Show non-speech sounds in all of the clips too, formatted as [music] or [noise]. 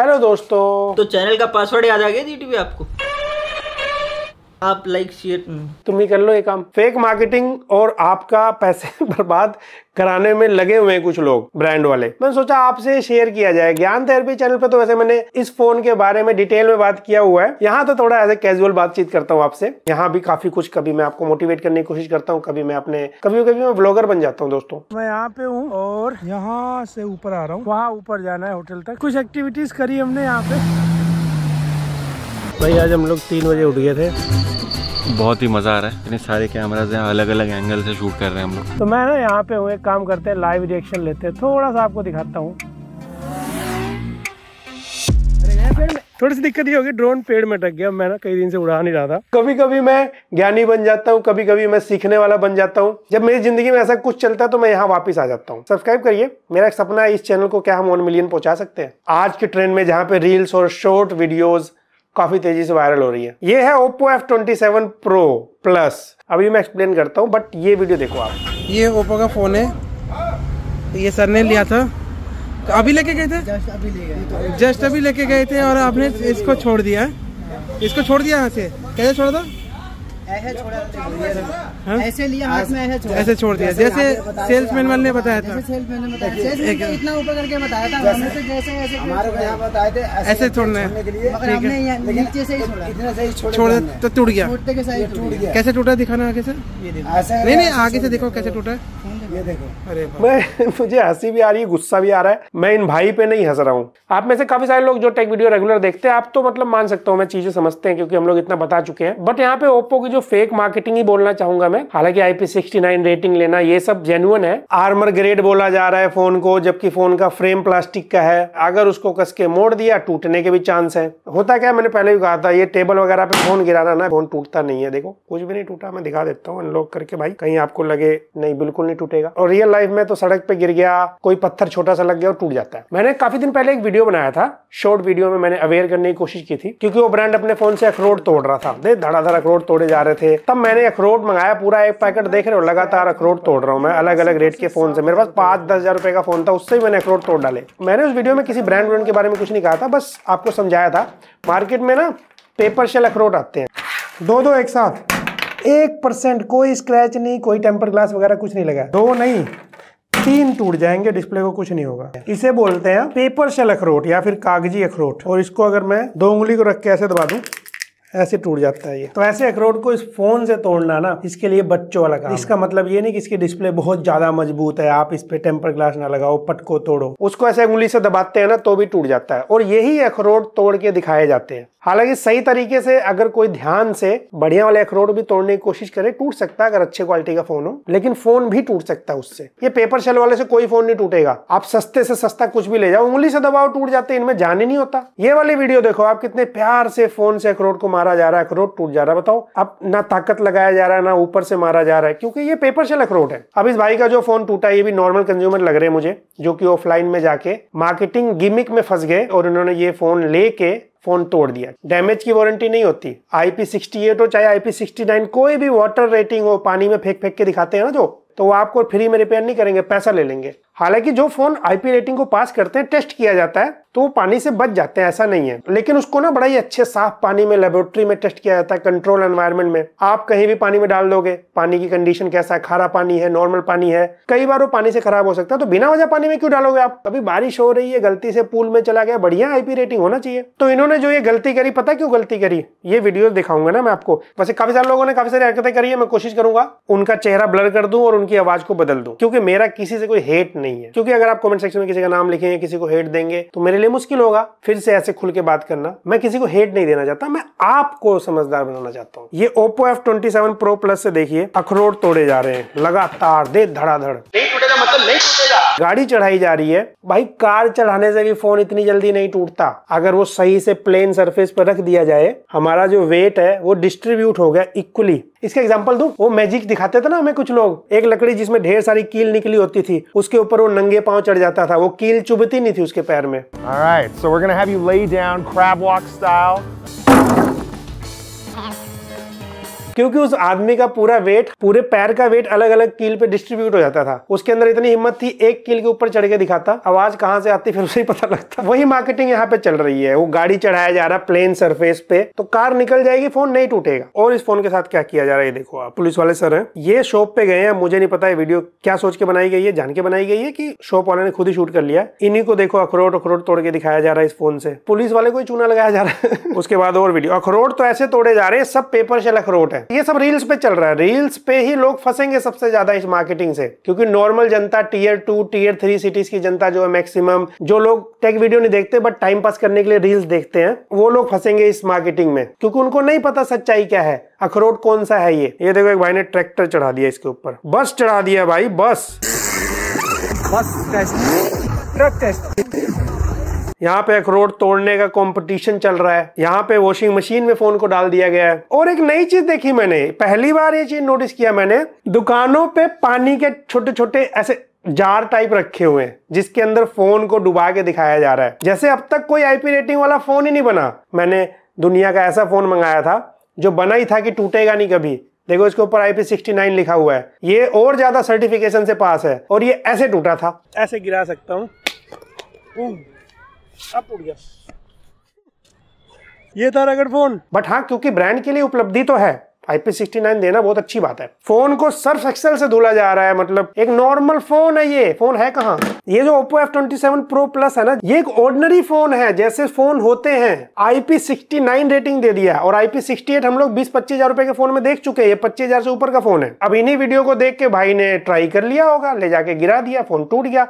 Hello दोस्तों तो channel का पासवर्ड याद आ गया जी टीवी आपको आप लाइक शेयर hmm. तुम ही कर लो ये काम फेक मार्केटिंग और आपका पैसे [laughs] बर्बाद कराने में लगे हुए हैं कुछ लोग ब्रांड वाले मैंने सोचा आपसे शेयर किया जाए ज्ञान थेरेपी चैनल पे तो वैसे मैंने इस फोन के बारे में डिटेल में बात किया हुआ है यहाँ तो थोड़ा ऐसे कैजुअल बातचीत करता हूँ आपसे यहाँ भी काफी कुछ कभी मैं आपको मोटिवेट करने की कोशिश करता हूँ कभी मैं अपने कभी कभी मैं ब्लॉगर बन जाता हूँ दोस्तों मैं यहाँ पे हूँ और यहाँ से ऊपर आ रहा हूँ वहाँ ऊपर जाना है होटल तक कुछ एक्टिविटीज करी हमने यहाँ पे भाई आज हम लोग तीन बजे उठ गए थे बहुत ही मज़ा आ रहा है इतने सारे कैमराज हैं अलग अलग एंगल से शूट कर रहे हैं हम लोग तो मैं ना यहाँ पे हूँ एक काम करते हैं लाइव रिएक्शन लेते हैं थोड़ा सा आपको दिखाता हूँ थोड़ी सी दिक्कत ये होगी ड्रोन पेड़ में टक गया मैं ना कई दिन से उड़ा नहीं रहा था कभी कभी मैं ज्ञानी बन जाता हूँ कभी कभी मैं सीखने वाला बन जाता हूँ जब मेरी जिंदगी में ऐसा कुछ चलता है तो मैं यहाँ वापस आ जाता हूँ सब्सक्राइब करिए मेरा एक सपना है इस चैनल को क्या हम वन मिलियन पहुंचा सकते हैं आज के ट्रेंड में जहाँ पे रील्स और शॉर्ट वीडियोज़ काफी तेजी से वायरल हो रही है ये है Oppo F twenty seven pro plus अभी मैं एक्सप्लेन करता हूँ बट ये वीडियो देखो आप ये ओप्पो का फोन है ये सर ने लिया था अभी लेके गए थे जस्ट अभी जस्ट अभी लेके गए थे और आपने इसको छोड़ दिया इसको छोड़ दिया यहाँ से कैसे छोड़ा था हाँ? ऐसे लिया हाथ में ऐसे छोड़ ऐसे छोड़ दिया जैसे सेल्समैन वाले ने बताया था इतना ऊपर करके बताया था हमने से तो जैसे ऐसे हमारे को बताए थे ऐसे छोड़ने के लिए छोड़ा छोड़ तो टूट गया कैसे टूटा दिखाना आगे से नहीं नहीं आगे से देखो कैसे टूटा है ये देखो अरे मैं [laughs] मुझे हंसी भी आ रही है गुस्सा भी आ रहा है मैं इन भाई पे नहीं हंस रहा हूँ आप में से काफी सारे लोग जो टेक वीडियो रेगुलर देखते हैं आप तो मतलब मान सकते हो मैं चीजें समझते हैं क्योंकि हम लोग इतना बता चुके हैं बट यहाँ पे ओप्पो की जो फेक मार्केटिंग ही बोलना चाहूंगा मैं हालांकि आईपी सिक्सटी नाइन रेटिंग लेना ये सब जेनुअन है आर्मर ग्रेड बोला जा रहा है फोन को जबकि फोन का फ्रेम प्लास्टिक का है अगर उसको कस के मोड़ दिया टूटने के भी चांस है होता क्या मैंने पहले भी कहा था ये टेबल वगैरह पे फोन गिराना ना फोन टूटता नहीं है देखो कुछ भी नहीं टूटा मैं दिखा देता हूँ अनलॉक करके भाई कहीं आपको लगे नहीं बिल्कुल नहीं टूटेगा और रियल लाइफ में तो सड़क पे गिर गया कोई पत्थर छोटा सा लग गया और टूट जाता है मैंने काफी दिन पहले एक वीडियो बनाया था शॉर्ट वीडियो में मैंने अवेयर करने की कोशिश की थी क्योंकि वो ब्रांड अपने फोन से अखरोट तोड़ रहा था धड़ा अखरोट तोड़े जा रहे रहे थे तब मैंने अखरोट मंगाया पूरा एक पैकेट देख रहे हो लगातार अखरोट तोड़ रहा हूँ मैं अलग अलग रेट के फोन से मेरे पास पांच दस हजार रुपए का फोन था उससे भी मैंने अखरोट तोड़ डाले मैंने उस वीडियो में किसी ब्रांड व्रांड के बारे में कुछ नहीं कहा था बस आपको समझाया था मार्केट में ना पेपर शेल अखरोट आते हैं दो दो एक साथ एक परसेंट कोई स्क्रैच नहीं कोई टेम्पर ग्लास वगैरह कुछ नहीं लगा दो नहीं तीन टूट जाएंगे डिस्प्ले को कुछ नहीं होगा इसे बोलते हैं पेपर शेल अखरोट या फिर कागजी अखरोट और इसको अगर मैं दो उंगली को रख के ऐसे दबा दूं ऐसे टूट जाता है ये तो ऐसे अखरोट को इस फोन से तोड़ना ना इसके लिए बच्चों वाला काम इसका मतलब ये नहीं कि इसकी डिस्प्ले बहुत ज्यादा मजबूत है आप इस पे टेम्पर ग्लास ना लगाओ पट को तोड़ो उसको ऐसे उंगली से दबाते हैं ना तो भी टूट जाता है और यही अखरोट तोड़ के दिखाए जाते हैं हालांकि सही तरीके से अगर कोई ध्यान से बढ़िया वाले अखरोट भी तोड़ने की कोशिश करे टूट सकता है अगर अच्छे क्वालिटी का फोन हो लेकिन फोन भी टूट सकता है उससे ये पेपर शेल वाले से कोई फोन नहीं टूटेगा आप सस्ते से सस्ता कुछ भी ले जाओ उंगली से दबाओ टूट जाते हैं इनमें जाने नहीं होता ये वाली वीडियो देखो आप कितने प्यार से फोन से अखरोट को मारा जा रहा है अखरोट टूट जा रहा है बताओ अब ना ताकत लगाया जा रहा है ना ऊपर से मारा जा रहा है क्योंकि ये पेपर से अखरोट है अब इस भाई का जो फोन टूटा ये भी नॉर्मल कंज्यूमर लग रहे हैं मुझे जो कि ऑफलाइन में जाके मार्केटिंग गिमिक में फंस गए और उन्होंने ये फोन लेके फोन तोड़ दिया डैमेज की वारंटी नहीं होती आईपी सिक्सटी एट हो चाहे आईपी सिक्सटी नाइन कोई भी वाटर रेटिंग हो पानी में फेंक फेंक के दिखाते हैं ना जो तो वो आपको फ्री में रिपेयर नहीं करेंगे पैसा ले लेंगे हालांकि जो फोन आईपी रेटिंग को पास करते हैं टेस्ट किया जाता है तो वो पानी से बच जाते हैं ऐसा नहीं है लेकिन उसको ना बड़ा ही अच्छे साफ पानी में लेबोरेटरी में टेस्ट किया जाता है कंट्रोल एनवायरमेंट में आप कहीं भी पानी में डाल दोगे पानी की कंडीशन कैसा है खारा पानी है नॉर्मल पानी है कई बार वो पानी से खराब हो सकता है तो बिना वजह पानी में क्यों डालोगे आप कभी बारिश हो रही है गलती से पूल में चला गया बढ़िया आईपी रेटिंग होना चाहिए तो इन्होंने जो ये गलती करी पता क्यों गलती करी ये वीडियो दिखाऊंगा ना मैं आपको वैसे काफी सारे लोगों ने काफी सारी हरकतें करी है मैं कोशिश करूंगा उनका चेहरा ब्लर कर दू और उनकी आवाज को बदल दू क्योंकि मेरा किसी से कोई हेट नहीं नहीं है क्योंकि अगर आप कमेंट सेक्शन में किसी का नाम लिखेंगे किसी को हेट देंगे तो मेरे लिए मुश्किल होगा फिर से ऐसे खुल के बात करना मैं किसी को हेट नहीं देना चाहता मैं आपको समझदार बनाना चाहता हूँ ये Oppo F twenty seven pro plus से देखिए अखरोट तोड़े जा रहे हैं लगातार दे धड़ाधड़ मतलब नहीं टूटेगा गाड़ी चढ़ाई जा रही है भाई कार चढ़ाने से भी फोन इतनी जल्दी नहीं टूटता अगर वो सही से प्लेन सरफेस पर रख दिया जाए हमारा जो वेट है वो डिस्ट्रीब्यूट हो गया इक्वली इसका एग्जाम्पल दू वो मैजिक दिखाते थे ना हमें कुछ लोग एक लकड़ी जिसमें ढेर सारी कील निकली होती थी उसके ऊपर वो नंगे पांव चढ़ जाता था वो कील चुभती नहीं थी उसके पैर में All right, so we're gonna have you lay down crab walk style. क्योंकि उस आदमी का पूरा वेट पूरे पैर का वेट अलग अलग कील पे डिस्ट्रीब्यूट हो जाता था उसके अंदर इतनी हिम्मत थी एक कील के ऊपर चढ़ के दिखाता आवाज कहाँ से आती फिर उसे पता लगता वही मार्केटिंग यहाँ पे चल रही है वो गाड़ी चढ़ाया जा रहा प्लेन सरफेस पे तो कार निकल जाएगी फोन नहीं टूटेगा और इस फोन के साथ क्या किया जा रहा है देखो आप पुलिस वाले सर है ये शॉप पे गए हैं मुझे नहीं पता है वीडियो क्या सोच के बनाई गई है जान के बनाई गई है कि शॉप वाले ने खुद ही शूट कर लिया इन्हीं को देखो अखरोट अखरोट तोड़ के दिखाया जा रहा है इस फोन से पुलिस वाले को चूना लगाया जा रहा है [laughs] उसके बाद और वीडियो अखरोट तो ऐसे तोड़े जा रहे हैं सब पेपर शेल अखरोट है है ये सब रील्स पे चल रहा है रील्स पे ही लोग फंसेंगे सबसे ज्यादा इस मार्केटिंग से क्योंकि नॉर्मल जनता tier two tier three cities की जनता जो है मैक्सिमम जो लोग टेक वीडियो नहीं देखते बट टाइम पास करने के लिए रील्स देखते हैं वो लोग फंसेंगे इस मार्केटिंग में क्योंकि उनको नहीं पता सच्चाई क्या है अखरोट कौन सा है ये ये देखो एक भाई ने ट्रैक्टर चढ़ा दिया इसके ऊपर बस चढ़ा दिया भाई बस बस टेस्ट ट्रक टेस्ट यहाँ पे अखरोट तोड़ने का कंपटीशन चल रहा है यहाँ पे वॉशिंग मशीन में फोन को डाल दिया गया है और एक नई चीज देखी मैंने पहली बार ये चीज नोटिस किया मैंने दुकानों पे पानी के छोटे छोटे ऐसे जार टाइप रखे हुए हैं जिसके अंदर फोन को डुबा के दिखाया जा रहा है जैसे अब तक कोई आईपी रेटिंग वाला फोन ही नहीं बना मैंने दुनिया का ऐसा फोन मंगाया था जो बना ही था कि टूटेगा नहीं कभी देखो इसके ऊपर आई पी लिखा हुआ है ये और ज्यादा सर्टिफिकेशन से पास है और ये ऐसे टूटा था ऐसे गिरा सकता हूँ अब टूट गया ये था रगड़ फोन बट हाँ क्योंकि ब्रांड के लिए उपलब्धि तो है IP69 देना बहुत अच्छी बात है फोन को सर्फ एक्सेल से धुला जा रहा है मतलब एक नॉर्मल फोन है ये फोन है कहा ये जो Oppo F27 Pro Plus है ना ये एक ऑर्डनरी फोन है जैसे फोन होते हैं IP69 रेटिंग दे दिया और IP68 हम लोग बीस पच्चीस हजार रुपए के फोन में देख चुके हैं ये पच्चीस हजार से ऊपर का फोन है अब इन्हीं वीडियो को देख के भाई ने ट्राई कर लिया होगा ले जाके गिरा दिया फोन टूट गया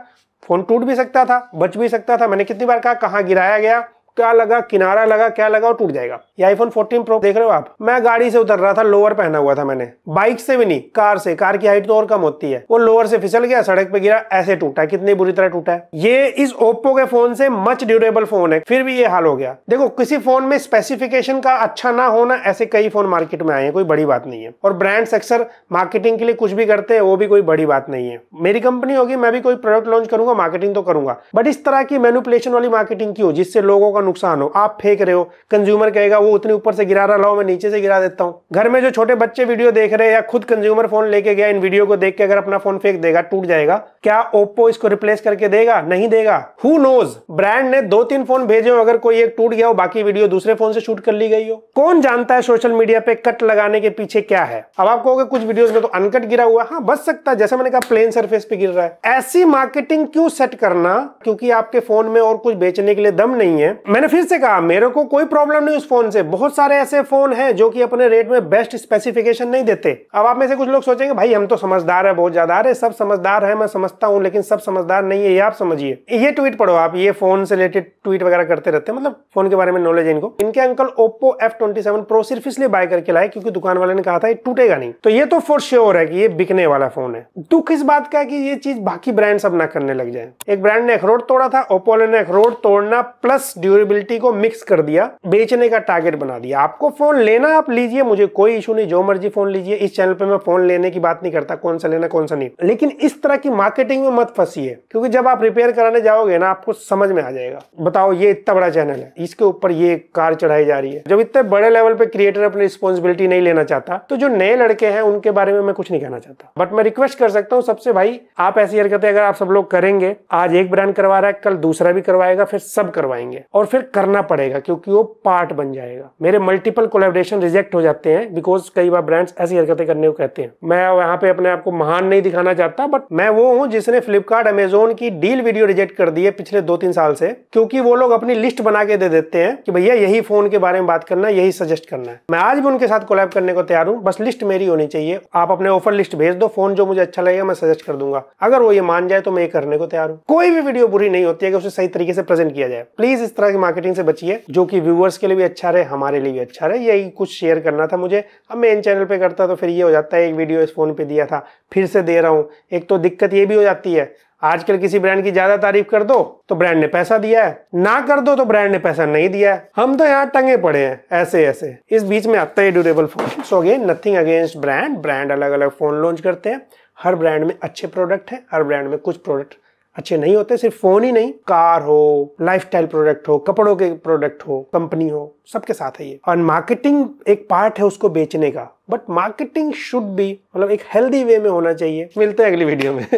फोन टूट भी सकता था बच भी सकता था मैंने कितनी बार कहा कहाँ गिराया गया क्या लगा किनारा लगा क्या लगा और टूट जाएगा ये आईफोन 14 प्रो देख रहे हो आप मैं गाड़ी से उतर रहा था लोअर पहना हुआ था मैंने बाइक से भी नहीं कार से कार की हाइट तो और कम होती है वो लोअर से फिसल गया सड़क पे गिरा ऐसे टूटा कितनी बुरी तरह टूटा है ये इस ओप्पो के फोन से मच ड्यूरेबल फोन है फिर भी ये हाल हो गया देखो किसी फोन में स्पेसिफिकेशन का अच्छा ना होना ऐसे कई फोन मार्केट में आए हैं कोई बड़ी बात नहीं है और ब्रांड्स अक्सर मार्केटिंग के लिए कुछ भी करते हैं वो भी कोई बड़ी बात नहीं है मेरी कंपनी होगी मैं भी कोई प्रोडक्ट लॉन्च करूंगा मार्केटिंग तो करूंगा बट इस तरह की मैनुपुलेशन वाली मार्केटिंग की हो जिससे लोगों का नुकसान हो आप फेंक रहे हो कंज्यूमर कहेगा वो उतने ऊपर से गिरा रहा लाओ मैं नीचे से गिरा देता हूँ घर में जो छोटे बच्चे वीडियो देख रहे हैं या खुद कंज्यूमर फोन लेके गया इन वीडियो को देख के अगर अपना फोन फेंक देगा टूट जाएगा क्या ओप्पो इसको रिप्लेस करके देगा नहीं देगा हु नोज ब्रांड ने दो तीन फोन भेजे हो अगर कोई एक टूट गया हो बाकी वीडियो दूसरे फोन से शूट कर ली गई हो कौन जानता है सोशल मीडिया पे कट लगाने के पीछे क्या है अब आप कहोगे कुछ वीडियो में तो अनकट गिरा हुआ हाँ बच सकता है जैसे मैंने कहा प्लेन सरफेस पे गिर रहा है ऐसी मार्केटिंग क्यों सेट करना क्योंकि आपके फोन में और कुछ बेचने के लिए दम नहीं है मैंने फिर से कहा मेरे को कोई प्रॉब्लम नहीं उस फोन से बहुत सारे ऐसे फोन हैं जो कि अपने रेट में बेस्ट स्पेसिफिकेशन नहीं देते अब आप में से कुछ लोग सोचेंगे भाई हम तो समझदार है बहुत ज्यादा अरे सब समझदार है मैं समझता हूँ लेकिन सब समझदार नहीं है ये आप समझिए ये ट्वीट पढ़ो आप ये फोन से रिलेटेड ट्वीट वगैरह करते रहते हैं मतलब फोन के बारे में नॉलेज इनको इनके uncle Oppo F twenty seven pro सिर्फ इसलिए बाय करके लाए क्योंकि दुकान वाले ने कहा था ये टूटेगा नहीं तो ये तो फोर श्योर है कि ये बिकने वाला फोन है दुख इस बात का कि ये चीज बाकी ब्रांड सब ना करने लग जाए एक ब्रांड ने अखरोट तोड़ा था ओप्पो ने अखरोट तोड़ना प्लस ड्यूर ड्यूरेबिलिटी को मिक्स कर दिया बेचने का टारगेट बना दिया आपको फोन लेना आप लीजिए मुझे कोई इशू नहीं जो मर्जी फोन लीजिए इस चैनल पे मैं फोन लेने की बात नहीं करता कौन सा लेना कौन सा नहीं लेकिन इस तरह की मार्केटिंग में मत फंसिए क्योंकि जब आप रिपेयर कराने जाओगे ना आपको समझ में आ जाएगा बताओ ये इतना बड़ा चैनल है इसके ऊपर ये कार चढ़ाई जा रही है जब इतने बड़े लेवल पे क्रिएटर अपनी रिस्पॉन्सिबिलिटी नहीं लेना चाहता तो जो नए लड़के हैं उनके बारे में मैं कुछ नहीं कहना चाहता बट मैं रिक्वेस्ट कर सकता हूँ सबसे भाई आप ऐसी हरकतें अगर आप सब लोग करेंगे आज एक ब्रांड करवा रहा है कल दूसरा भी करवाएगा फिर सब करवाएंगे और फिर करना पड़ेगा क्योंकि वो पार्ट बन जाएगा मेरे मल्टीपल कोलेबोरेशन रिजेक्ट हो जाते हैं बिकॉज कई बार ब्रांड्स ऐसी हरकतें करने को कहते हैं मैं यहाँ पे अपने आप को महान नहीं दिखाना चाहता बट मैं वो हूँ जिसने फ्लिपकार्ट अमेजोन की डील वीडियो रिजेक्ट कर दी है पिछले दो तीन साल से क्योंकि वो लोग अपनी लिस्ट बना के दे देते हैं कि भैया यही फोन के बारे में बात करना यही सजेस्ट करना है मैं आज भी उनके साथ कोलैब करने को तैयार हूँ बस लिस्ट मेरी होनी चाहिए आप अपने ऑफर लिस्ट भेज दो फोन जो मुझे अच्छा लगेगा मैं सजेस्ट कर दूंगा अगर वो ये मान जाए तो मैं ये करने को तैयार हूँ कोई भी वीडियो बुरी नहीं होती है कि उसे सही तरीके से प्रेजेंट किया जाए प्लीज इस तरह मार्केटिंग से बचिए जो कि व्यूअर्स के लिए भी अच्छा रहे हमारे लिए भी अच्छा रहे यही कुछ शेयर करना था मुझे अब मैं इन चैनल पर करता तो फिर ये हो जाता है एक वीडियो इस फोन पर दिया था फिर से दे रहा हूँ एक तो दिक्कत ये भी हो जाती है आजकल किसी ब्रांड की ज्यादा तारीफ कर दो तो ब्रांड ने पैसा दिया है ना कर दो तो ब्रांड ने पैसा नहीं दिया है हम तो यहाँ टंगे पड़े हैं ऐसे ऐसे इस बीच में आता है durable phone so again nothing against brand brand अलग अलग फोन लॉन्च करते हैं हर ब्रांड में अच्छे प्रोडक्ट है हर ब्रांड में कुछ प्रोडक्ट अच्छे नहीं होते सिर्फ फोन ही नहीं कार हो लाइफ प्रोडक्ट हो कपड़ों के प्रोडक्ट हो कंपनी हो सबके साथ है ये और मार्केटिंग एक पार्ट है उसको बेचने का बट मार्केटिंग शुड बी मतलब एक हेल्दी वे में होना चाहिए मिलते हैं अगली वीडियो में